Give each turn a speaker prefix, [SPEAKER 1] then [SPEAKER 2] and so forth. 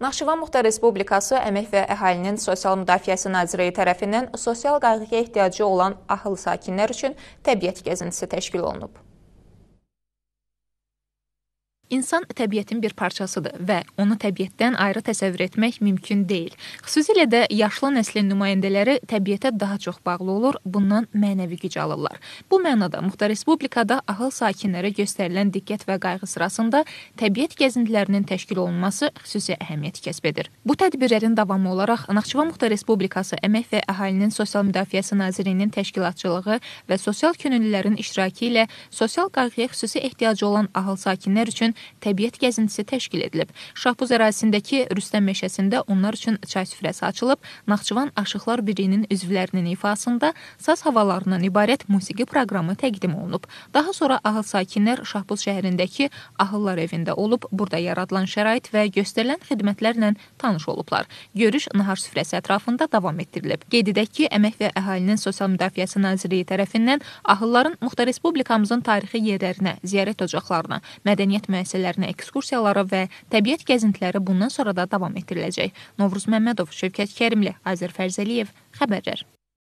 [SPEAKER 1] Naxçıvan Muxtar Respublikası Əmək və Əhalinin Sosial Müdafiəsi Nazirliyi tərəfindən sosial qayğıya ehtiyacı olan ahıl sakinlər üçün təbiət gəzintisi təşkil olunub. İnsan təbiətin bir parçasıdır və onu təbiətdən ayrı təsəvvür etmək mümkün deyil. Xüsusilə də yaşlı nəslin nümayəndələri təbiətə daha çox bağlı olur, bundan mənəvi güc alırlar. Bu mənada Muxtar Respublikada ahıl sakinlərə göstərilən diqqət və qayğı sırasında təbiət gəzintilərinin təşkil olunması xüsusi əhəmiyyət kəsb edir. Bu tədbirlərin davamı olaraq Naxçıvan Muxtar Respublikası Əmək və Əhalinin Sosial Müdafiəsi Nazirliyinin təşkilatçılığı və sosial könüllülərin iştirakı ilə sosial qayğıya xüsusi ehtiyacı olan ahıl sakinlər üçün təbiət gəzintisi təşkil edilib. Şahbuz ərazisindəki Rüstəm meşəsində onlar üçün çay süfrəsi açılıb, Naxçıvan Aşıqlar Birliyinin üzvlərinin ifasında saz havalarından ibarət musiqi proqramı təqdim olunub. Daha sonra ahıl sakinlər Şahbuz şəhərindəki Ahıllar evində olub, burada yaradılan şərait və göstərilən xidmətlərlə tanış olublar. Görüş nahar süfrəsi ətrafında davam etdirilib. Qeyd edək ki, Əmək və Əhalinin Sosial Müdafiəsi Nazirliyi tərəfindən ahılların muxtar respublikamızın tarixi yerlərinə, ziyarət ocaqlarına, mədəniyyət müəssisələrinə müəssisələrinə ekskursiyalara və təbiət gəzintiləri bundan sonra da davam etdiriləcək. Novruz Məmmədov, Şövkət Kərimli, Azər Fərzəliyev xəbərlər